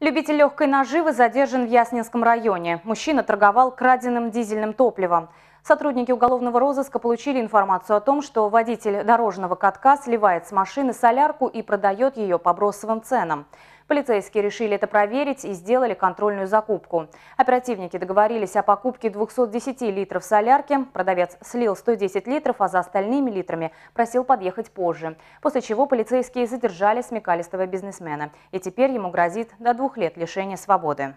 Любитель легкой наживы задержан в Ясненском районе. Мужчина торговал краденным дизельным топливом. Сотрудники уголовного розыска получили информацию о том, что водитель дорожного катка сливает с машины солярку и продает ее по бросовым ценам. Полицейские решили это проверить и сделали контрольную закупку. Оперативники договорились о покупке 210 литров солярки. Продавец слил 110 литров, а за остальными литрами просил подъехать позже. После чего полицейские задержали смекалистого бизнесмена. И теперь ему грозит до двух лет лишения свободы.